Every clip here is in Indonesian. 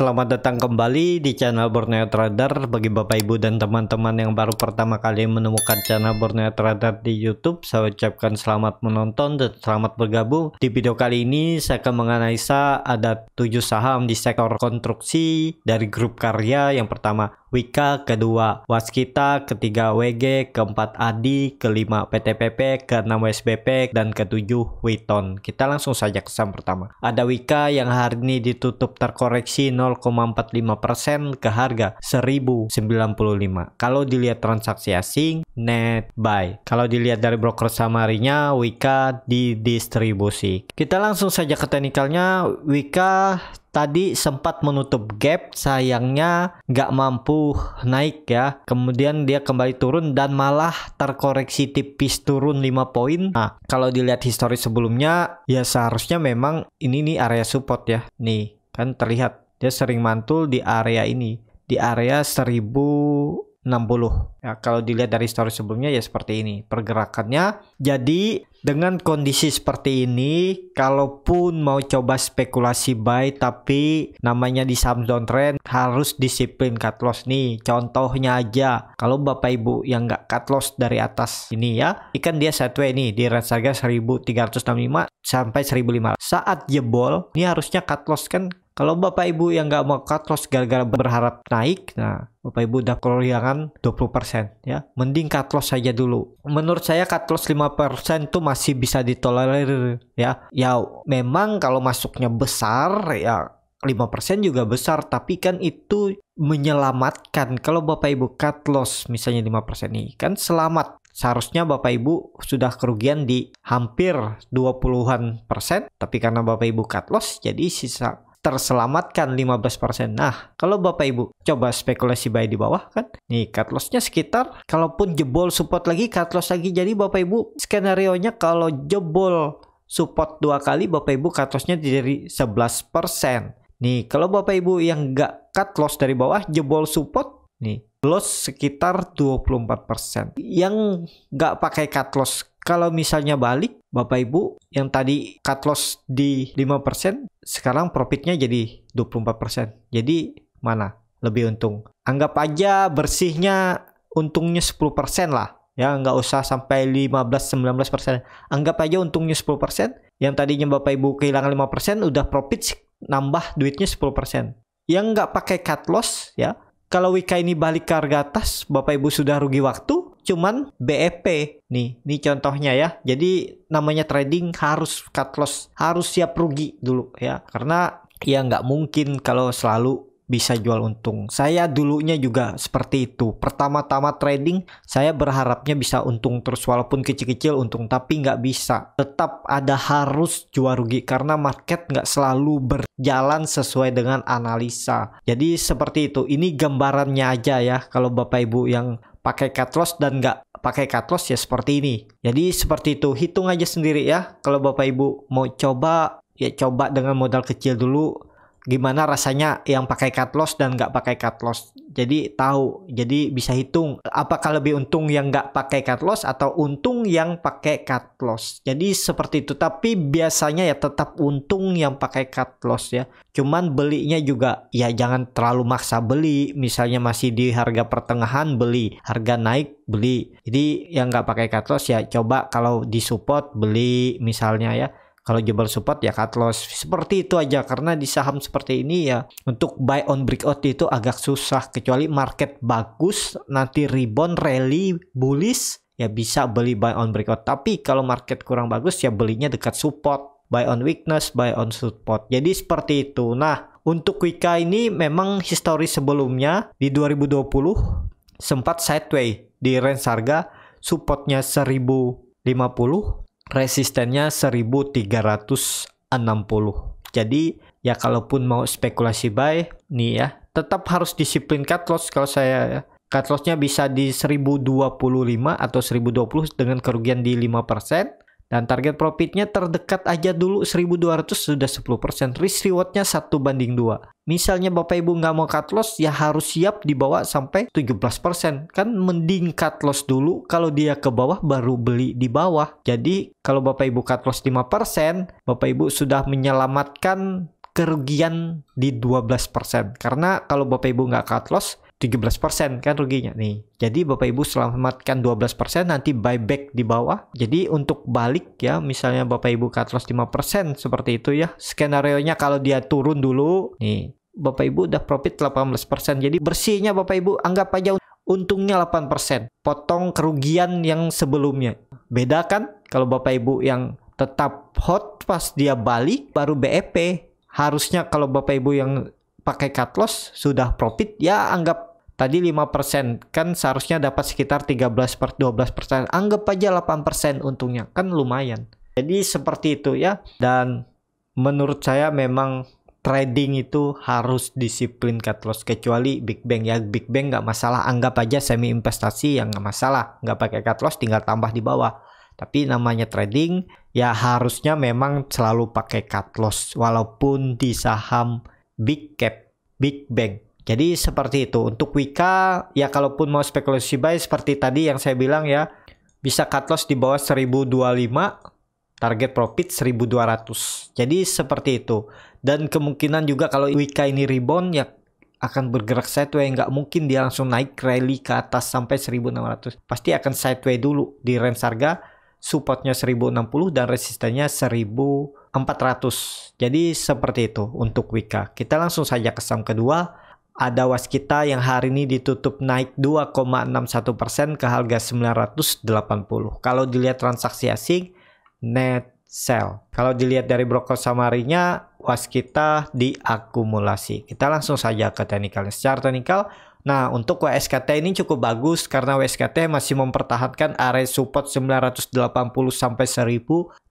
Selamat datang kembali di channel Borneo Trader Bagi bapak ibu dan teman-teman yang baru pertama kali menemukan channel Borneo Trader di Youtube Saya ucapkan selamat menonton dan selamat bergabung Di video kali ini saya akan menganalisa ada 7 saham di sektor konstruksi dari grup karya Yang pertama Wika kedua, Waskita ketiga WG, keempat Adi, kelima PTPP, keenam WSBP, dan ketujuh Witon. Kita langsung saja ke saham pertama. Ada Wika yang hari ini ditutup terkoreksi 0,45% ke harga 1095. Kalau dilihat transaksi asing, net buy. Kalau dilihat dari broker summary Wika didistribusi. Kita langsung saja ke teknikalnya. Wika tadi sempat menutup gap sayangnya nggak mampu naik ya kemudian dia kembali turun dan malah terkoreksi tipis turun 5 poin nah kalau dilihat histori sebelumnya ya seharusnya memang ini nih area support ya nih kan terlihat dia sering mantul di area ini di area 1000 60. Ya, kalau dilihat dari story sebelumnya ya seperti ini pergerakannya. Jadi dengan kondisi seperti ini, kalaupun mau coba spekulasi buy tapi namanya di saham downtrend harus disiplin cut loss nih. Contohnya aja, kalau Bapak Ibu yang nggak cut loss dari atas ini ya, ikan dia satu ini di range harga 1365 sampai 1500. Saat jebol, ini harusnya cut loss kan kalau Bapak Ibu yang nggak mau cut loss gara-gara berharap naik, nah Bapak Ibu udah kelihatan 20% ya. Mending cut loss saja dulu. Menurut saya cut loss 5% itu masih bisa ditolerir ya. Ya memang kalau masuknya besar ya 5% juga besar tapi kan itu menyelamatkan kalau Bapak Ibu cut loss misalnya 5% ini kan selamat seharusnya Bapak Ibu sudah kerugian di hampir 20-an persen tapi karena Bapak Ibu cut loss jadi sisa terselamatkan 15%. Nah, kalau Bapak Ibu coba spekulasi buy di bawah kan. Nih, cut loss-nya sekitar kalaupun jebol support lagi, cut loss lagi. Jadi Bapak Ibu skenario-nya kalau jebol support dua kali Bapak Ibu cut loss-nya jadi 11%. Nih, kalau Bapak Ibu yang nggak cut loss dari bawah jebol support nih loss sekitar 24%. Yang nggak pakai cut loss kalau misalnya balik Bapak Ibu yang tadi cut loss di 5% sekarang profitnya jadi 24%. Jadi mana lebih untung? Anggap aja bersihnya untungnya 10% lah. Ya nggak usah sampai 15-19%. Anggap aja untungnya 10%. Yang tadinya Bapak Ibu kehilangan 5% udah profit nambah duitnya 10%. Yang nggak pakai cut loss ya. Kalau Wika ini balik ke harga atas, Bapak Ibu sudah rugi waktu, cuman BFP e nih ini contohnya ya jadi namanya trading harus cut loss harus siap rugi dulu ya karena ya nggak mungkin kalau selalu bisa jual untung. Saya dulunya juga seperti itu. Pertama-tama trading, saya berharapnya bisa untung terus walaupun kecil-kecil untung, tapi nggak bisa. Tetap ada harus jual rugi karena market nggak selalu berjalan sesuai dengan analisa. Jadi seperti itu. Ini gambarannya aja ya. Kalau Bapak Ibu yang pakai cut loss dan nggak pakai cut loss ya seperti ini. Jadi seperti itu, hitung aja sendiri ya. Kalau Bapak Ibu mau coba, ya coba dengan modal kecil dulu gimana rasanya yang pakai cut loss dan nggak pakai cut loss. Jadi tahu, jadi bisa hitung apakah lebih untung yang nggak pakai cut loss atau untung yang pakai cut loss. Jadi seperti itu, tapi biasanya ya tetap untung yang pakai cut loss ya. Cuman belinya juga ya jangan terlalu maksa beli, misalnya masih di harga pertengahan beli, harga naik beli. Jadi yang nggak pakai cut loss ya coba kalau di support beli misalnya ya kalau jebol support ya cut loss. Seperti itu aja karena di saham seperti ini ya untuk buy on breakout itu agak susah kecuali market bagus nanti rebound rally bullish ya bisa beli buy on breakout. Tapi kalau market kurang bagus ya belinya dekat support. Buy on weakness, buy on support. Jadi seperti itu. Nah, untuk Wika ini memang histori sebelumnya di 2020 sempat sideways di range harga supportnya 1050 resistennya 1360 jadi ya kalaupun mau spekulasi buy nih ya tetap harus disiplin cut loss kalau saya ya. cut lossnya bisa di 1025 atau 1020 dengan kerugian di 5% dan target profitnya terdekat aja dulu 1200 sudah 10%. Risk rewardnya 1 banding 2. Misalnya Bapak Ibu nggak mau cut loss ya harus siap dibawa sampai 17%. Kan mending cut loss dulu kalau dia ke bawah baru beli di bawah. Jadi kalau Bapak Ibu cut loss 5%, Bapak Ibu sudah menyelamatkan kerugian di 12%. Karena kalau Bapak Ibu nggak cut loss, persen kan ruginya nih. Jadi Bapak Ibu selamatkan 12% nanti buyback di bawah. Jadi untuk balik ya misalnya Bapak Ibu cut loss 5% seperti itu ya. Skenario nya kalau dia turun dulu nih Bapak Ibu udah profit 18%. Jadi bersihnya Bapak Ibu anggap aja untungnya 8%. Potong kerugian yang sebelumnya. Beda kan kalau Bapak Ibu yang tetap hot pas dia balik baru BEP. Harusnya kalau Bapak Ibu yang pakai cut loss sudah profit ya anggap Tadi 5% kan seharusnya dapat sekitar 13 per 12%. Anggap aja 8% untungnya, kan lumayan. Jadi seperti itu ya. Dan menurut saya memang trading itu harus disiplin cut loss kecuali big bang ya big bang nggak masalah anggap aja semi investasi yang nggak masalah nggak pakai cut loss tinggal tambah di bawah tapi namanya trading ya harusnya memang selalu pakai cut loss walaupun di saham big cap big bang jadi seperti itu. Untuk Wika, ya kalaupun mau spekulasi buy seperti tadi yang saya bilang ya, bisa cut loss di bawah 1025, target profit 1200. Jadi seperti itu. Dan kemungkinan juga kalau Wika ini rebound ya akan bergerak sideways nggak mungkin dia langsung naik rally ke atas sampai 1600 pasti akan sideways dulu di range harga supportnya 1060 dan resistennya 1400 jadi seperti itu untuk Wika kita langsung saja ke saham kedua ada waskita yang hari ini ditutup naik 2,61 persen ke harga 980. Kalau dilihat transaksi asing, net sell. Kalau dilihat dari broker samarinya, waskita diakumulasi. Kita langsung saja ke teknikal. Secara teknikal, nah untuk WSKT ini cukup bagus karena WSKT masih mempertahankan area support 980 sampai 1000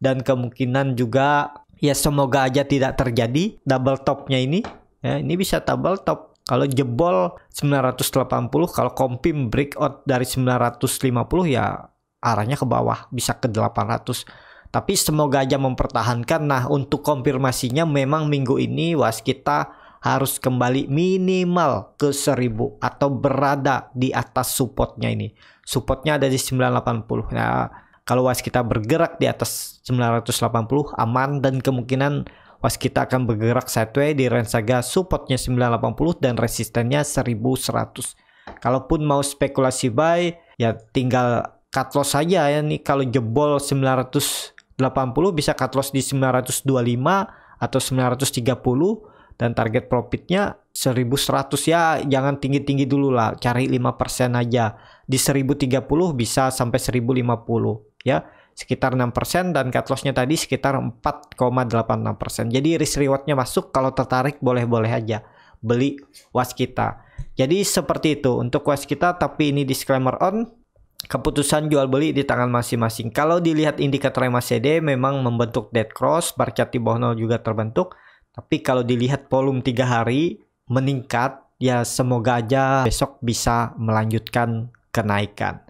dan kemungkinan juga ya semoga aja tidak terjadi double topnya ini. Ya, ini bisa double top kalau jebol 980, kalau kompim breakout dari 950 ya arahnya ke bawah, bisa ke 800. Tapi semoga aja mempertahankan. Nah, untuk konfirmasinya memang minggu ini was kita harus kembali minimal ke 1000 atau berada di atas supportnya ini. Supportnya ada di 980. Nah, kalau was kita bergerak di atas 980 aman dan kemungkinan was kita akan bergerak sideways di range harga supportnya 980 dan resistennya 1100 kalaupun mau spekulasi buy ya tinggal cut loss saja ya nih kalau jebol 980 bisa cut loss di 925 atau 930 dan target profitnya 1100 ya jangan tinggi-tinggi dulu lah cari 5% aja di 1030 bisa sampai 1050 ya sekitar 6% dan cut loss-nya tadi sekitar 4,86%. Jadi risk reward-nya masuk kalau tertarik boleh-boleh aja beli was kita. Jadi seperti itu untuk was kita tapi ini disclaimer on keputusan jual beli di tangan masing-masing. Kalau dilihat indikator MACD memang membentuk dead cross, bar chart di bawah 0 juga terbentuk. Tapi kalau dilihat volume 3 hari meningkat, ya semoga aja besok bisa melanjutkan kenaikan.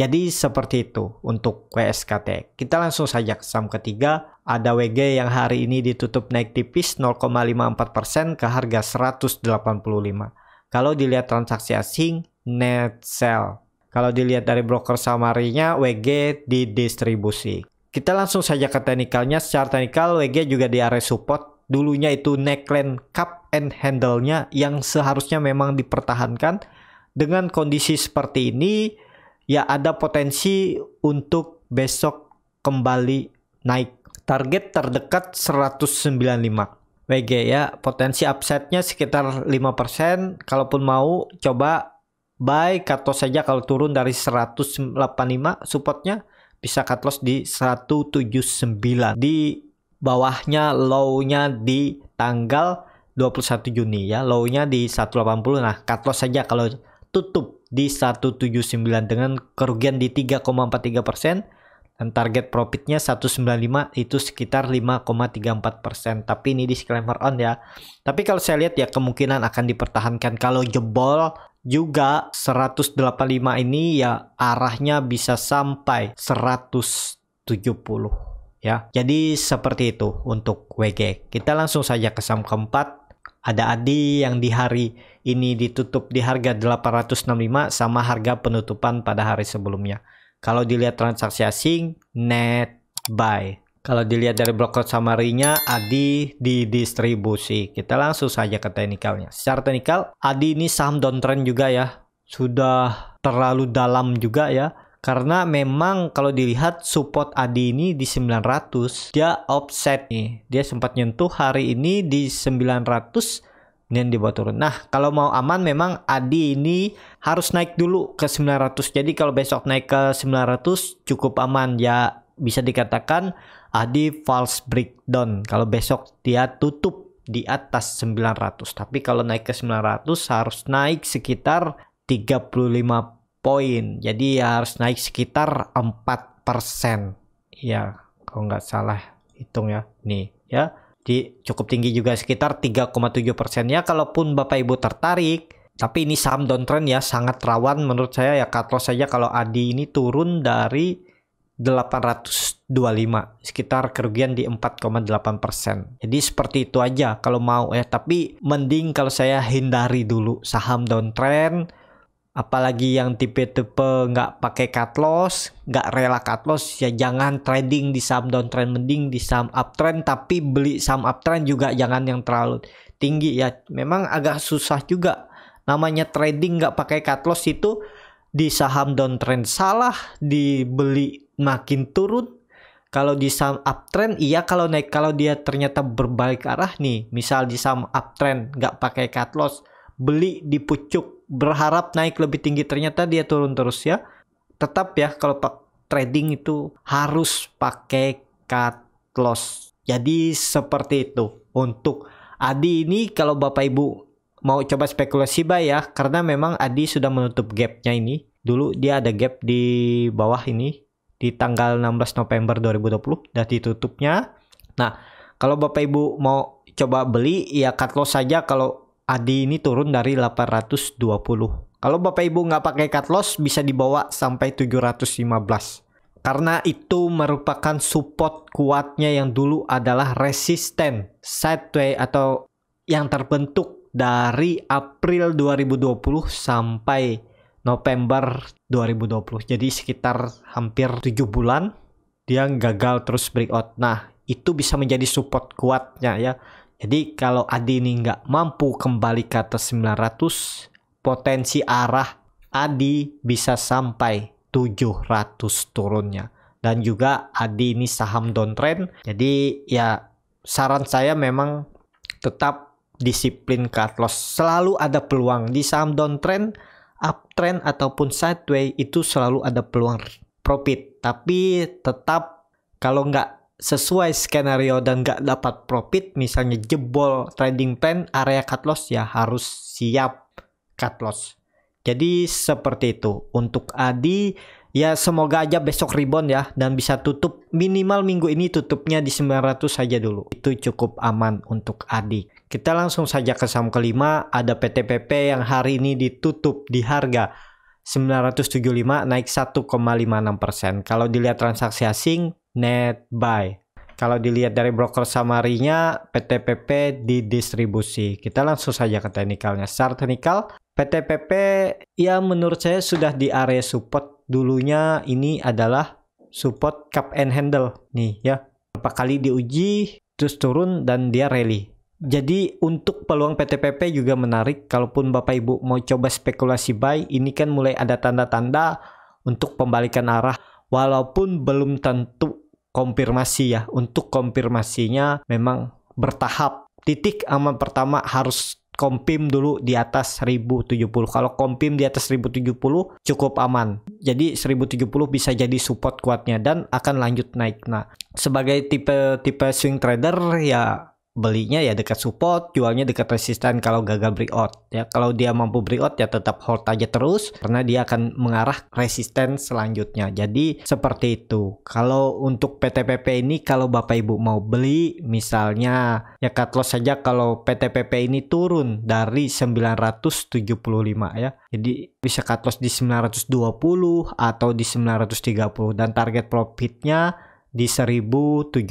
Jadi seperti itu untuk WSKT. Kita langsung saja ke saham ketiga. Ada WG yang hari ini ditutup naik tipis 0,54% ke harga 185. Kalau dilihat transaksi asing, net sell. Kalau dilihat dari broker samarinya, WG didistribusi. Kita langsung saja ke teknikalnya. Secara teknikal, WG juga di area support. Dulunya itu neckline cup and handle-nya yang seharusnya memang dipertahankan. Dengan kondisi seperti ini, ya ada potensi untuk besok kembali naik. Target terdekat 195 WG ya. Potensi upsetnya sekitar 5%. Kalaupun mau coba buy cut loss saja kalau turun dari 185 supportnya bisa cut loss di 179 di bawahnya low-nya di tanggal 21 Juni ya low-nya di 180 nah cut loss saja kalau tutup di 179 dengan kerugian di 3,43 persen dan target profitnya 195 itu sekitar 5,34 persen tapi ini disclaimer on ya tapi kalau saya lihat ya kemungkinan akan dipertahankan kalau jebol juga 185 ini ya arahnya bisa sampai 170 ya jadi seperti itu untuk WG kita langsung saja ke saham keempat ada ADI yang di hari ini ditutup di harga 865 sama harga penutupan pada hari sebelumnya. Kalau dilihat transaksi asing net buy. Kalau dilihat dari blokot summary-nya ADI didistribusi. Kita langsung saja ke teknikalnya. Secara teknikal ADI ini saham downtrend juga ya. Sudah terlalu dalam juga ya karena memang kalau dilihat support Adi ini di 900 dia offset nih dia sempat nyentuh hari ini di 900 dan di bawah turun. Nah, kalau mau aman memang Adi ini harus naik dulu ke 900. Jadi kalau besok naik ke 900 cukup aman ya bisa dikatakan Adi false breakdown. Kalau besok dia tutup di atas 900. Tapi kalau naik ke 900 harus naik sekitar 35 poin. Jadi ya harus naik sekitar 4%. Ya, kalau nggak salah hitung ya. Nih, ya. Di cukup tinggi juga sekitar 3,7 ya. Kalaupun Bapak Ibu tertarik, tapi ini saham downtrend ya sangat rawan menurut saya ya cut loss saja kalau Adi ini turun dari 825 sekitar kerugian di 4,8%. Jadi seperti itu aja kalau mau ya, tapi mending kalau saya hindari dulu saham downtrend apalagi yang tipe-tipe nggak pakai cut loss, nggak rela cut loss ya jangan trading di saham downtrend mending di saham uptrend tapi beli saham uptrend juga jangan yang terlalu tinggi ya. Memang agak susah juga namanya trading nggak pakai cut loss itu di saham downtrend salah, dibeli makin turun kalau di saham uptrend iya kalau naik kalau dia ternyata berbalik arah nih misal di saham uptrend nggak pakai cut loss beli di pucuk berharap naik lebih tinggi ternyata dia turun terus ya tetap ya kalau trading itu harus pakai cut loss jadi seperti itu untuk Adi ini kalau Bapak Ibu mau coba spekulasi buy ya karena memang Adi sudah menutup gapnya ini dulu dia ada gap di bawah ini di tanggal 16 November 2020 dan ditutupnya nah kalau Bapak Ibu mau coba beli ya cut loss saja kalau Adi ini turun dari 820. Kalau Bapak Ibu nggak pakai cut loss bisa dibawa sampai 715 karena itu merupakan support kuatnya yang dulu adalah resisten sideway atau yang terbentuk dari April 2020 sampai November 2020. Jadi sekitar hampir 7 bulan dia gagal terus breakout. Nah, itu bisa menjadi support kuatnya ya. Jadi kalau Adi ini nggak mampu kembali ke atas 900, potensi arah Adi bisa sampai 700 turunnya. Dan juga Adi ini saham downtrend. Jadi ya saran saya memang tetap disiplin cut loss. Selalu ada peluang di saham downtrend, uptrend ataupun sideways itu selalu ada peluang profit. Tapi tetap kalau nggak sesuai skenario dan nggak dapat profit misalnya jebol trading plan area cut loss ya harus siap cut loss jadi seperti itu untuk Adi ya semoga aja besok rebound ya dan bisa tutup minimal minggu ini tutupnya di 900 saja dulu itu cukup aman untuk Adi kita langsung saja ke saham kelima ada PTPP yang hari ini ditutup di harga 975 naik 1,56%. Kalau dilihat transaksi asing net buy. Kalau dilihat dari broker samarinya nya PTPP didistribusi. Kita langsung saja ke teknikalnya. Secara teknikal, PTPP ya menurut saya sudah di area support. Dulunya ini adalah support cup and handle. Nih ya, Berapa kali diuji, terus turun dan dia rally. Jadi untuk peluang PTPP juga menarik, kalaupun Bapak Ibu mau coba spekulasi buy, ini kan mulai ada tanda-tanda untuk pembalikan arah walaupun belum tentu konfirmasi ya untuk konfirmasinya memang bertahap titik aman pertama harus kompim dulu di atas 1070. Kalau kompim di atas 1070 cukup aman. Jadi 1070 bisa jadi support kuatnya dan akan lanjut naik. Nah, sebagai tipe tipe swing trader ya belinya ya dekat support, jualnya dekat resisten kalau gagal breakout ya. Kalau dia mampu breakout ya tetap hold aja terus karena dia akan mengarah resisten selanjutnya. Jadi seperti itu. Kalau untuk PTPP ini kalau Bapak Ibu mau beli misalnya ya cut loss saja kalau PTPP ini turun dari 975 ya. Jadi bisa cut loss di 920 atau di 930 dan target profitnya di 1070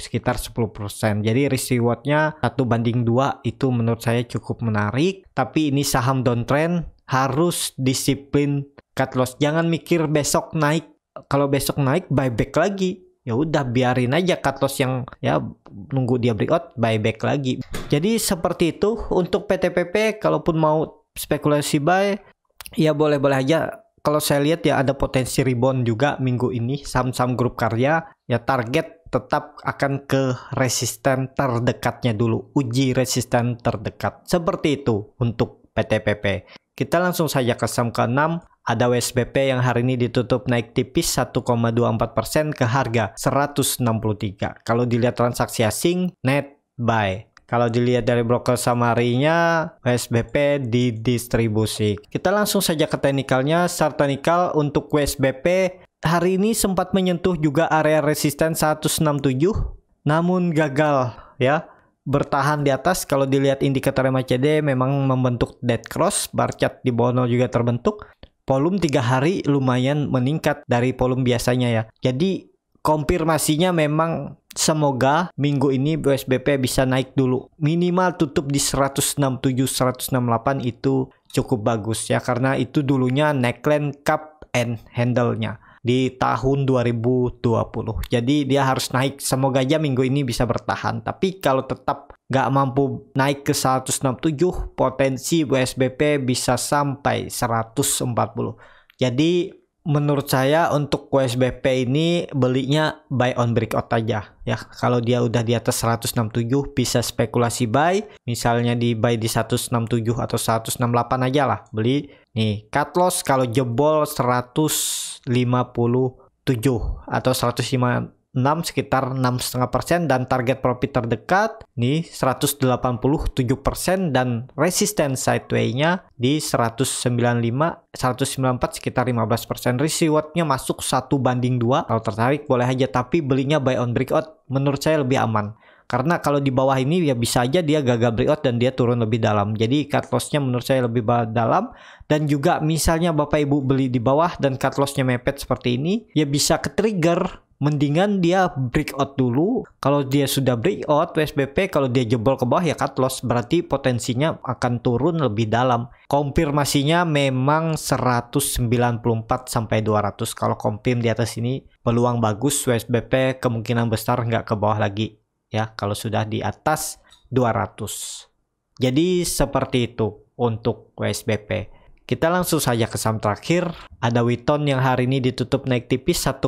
sekitar 10% jadi risk rewardnya satu banding dua itu menurut saya cukup menarik tapi ini saham downtrend harus disiplin cut loss jangan mikir besok naik kalau besok naik buyback lagi ya udah biarin aja cut loss yang ya nunggu dia breakout buyback lagi jadi seperti itu untuk PTPP kalaupun mau spekulasi buy ya boleh-boleh aja kalau saya lihat ya ada potensi rebound juga minggu ini saham-saham grup karya ya target tetap akan ke resisten terdekatnya dulu uji resisten terdekat seperti itu untuk PTPP kita langsung saja ke saham ke-6 ada WSBP yang hari ini ditutup naik tipis 1,24% ke harga 163. Kalau dilihat transaksi asing net buy kalau dilihat dari broker summary-nya, WSBP didistribusi. Kita langsung saja ke teknikalnya. Start teknikal untuk WSBP hari ini sempat menyentuh juga area resisten 167, namun gagal ya bertahan di atas kalau dilihat indikator MACD memang membentuk dead cross bar chart di bawah juga terbentuk volume 3 hari lumayan meningkat dari volume biasanya ya jadi konfirmasinya memang Semoga minggu ini USBP bisa naik dulu. Minimal tutup di 167 168 itu cukup bagus ya karena itu dulunya neckline cup and handle-nya di tahun 2020. Jadi dia harus naik. Semoga aja minggu ini bisa bertahan. Tapi kalau tetap nggak mampu naik ke 167, potensi USBP bisa sampai 140. Jadi menurut saya untuk USBP ini belinya buy on breakout aja ya kalau dia udah di atas 167 bisa spekulasi buy misalnya di buy di 167 atau 168 aja lah beli nih cut loss kalau jebol 157 atau 105 6 sekitar 6,5% dan target profit terdekat di 187% dan resistance sideway-nya di 195 194 sekitar 15% risk rewardnya masuk 1 banding 2 kalau tertarik boleh aja tapi belinya buy on breakout menurut saya lebih aman karena kalau di bawah ini ya bisa aja dia gagal breakout dan dia turun lebih dalam. Jadi cut lossnya menurut saya lebih dalam dan juga misalnya Bapak Ibu beli di bawah dan cut lossnya mepet seperti ini ya bisa ke trigger mendingan dia breakout dulu. Kalau dia sudah breakout WSBP kalau dia jebol ke bawah ya cut loss berarti potensinya akan turun lebih dalam. Konfirmasinya memang 194 sampai 200 kalau confirm di atas ini peluang bagus WSBP kemungkinan besar nggak ke bawah lagi ya kalau sudah di atas 200. Jadi seperti itu untuk WSBP. Kita langsung saja ke saham terakhir. Ada Witon yang hari ini ditutup naik tipis 1,6%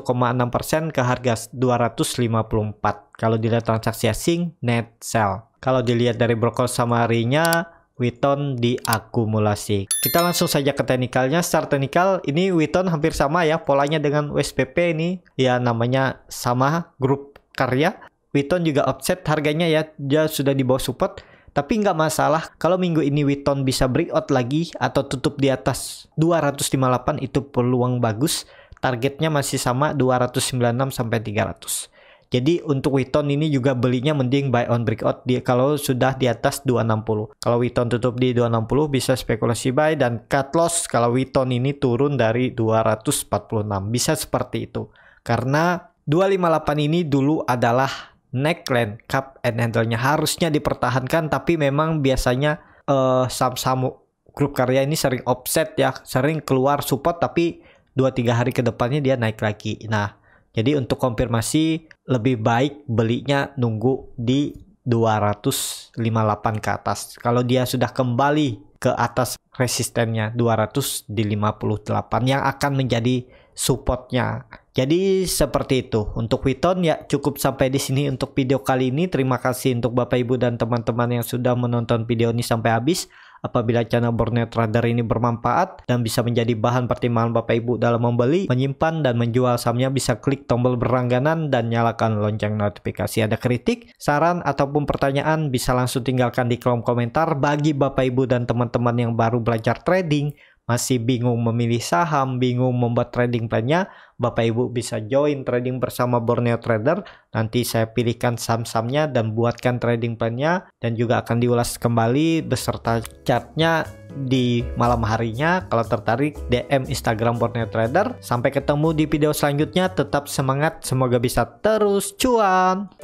ke harga 254. Kalau dilihat transaksi asing, net sell. Kalau dilihat dari broker samarinya, Witon diakumulasi. Kita langsung saja ke teknikalnya. Secara teknikal, ini Witon hampir sama ya. Polanya dengan WSPP ini. Ya, namanya sama grup karya. Witon juga offset harganya ya. Dia sudah di bawah support tapi nggak masalah kalau minggu ini Witton bisa breakout lagi atau tutup di atas 258 itu peluang bagus. Targetnya masih sama 296 sampai 300. Jadi untuk Witton ini juga belinya mending buy on breakout di kalau sudah di atas 260. Kalau Witton tutup di 260 bisa spekulasi buy dan cut loss kalau Witton ini turun dari 246. Bisa seperti itu. Karena 258 ini dulu adalah neckline cup and handle-nya harusnya dipertahankan tapi memang biasanya uh, saham-saham grup karya ini sering offset ya sering keluar support tapi 2-3 hari ke depannya dia naik lagi nah jadi untuk konfirmasi lebih baik belinya nunggu di 258 ke atas kalau dia sudah kembali ke atas resistennya 258 yang akan menjadi supportnya. Jadi seperti itu. Untuk Witon ya cukup sampai di sini untuk video kali ini. Terima kasih untuk Bapak Ibu dan teman-teman yang sudah menonton video ini sampai habis. Apabila channel Borneo Trader ini bermanfaat dan bisa menjadi bahan pertimbangan Bapak Ibu dalam membeli, menyimpan, dan menjual sahamnya bisa klik tombol berlangganan dan nyalakan lonceng notifikasi. Ada kritik, saran, ataupun pertanyaan bisa langsung tinggalkan di kolom komentar. Bagi Bapak Ibu dan teman-teman yang baru belajar trading, masih bingung memilih saham, bingung membuat trading plan-nya, Bapak Ibu bisa join trading bersama Borneo Trader. Nanti saya pilihkan saham-sahamnya dan buatkan trading plan-nya dan juga akan diulas kembali beserta chart-nya di malam harinya. Kalau tertarik DM Instagram Borneo Trader. Sampai ketemu di video selanjutnya. Tetap semangat, semoga bisa terus cuan.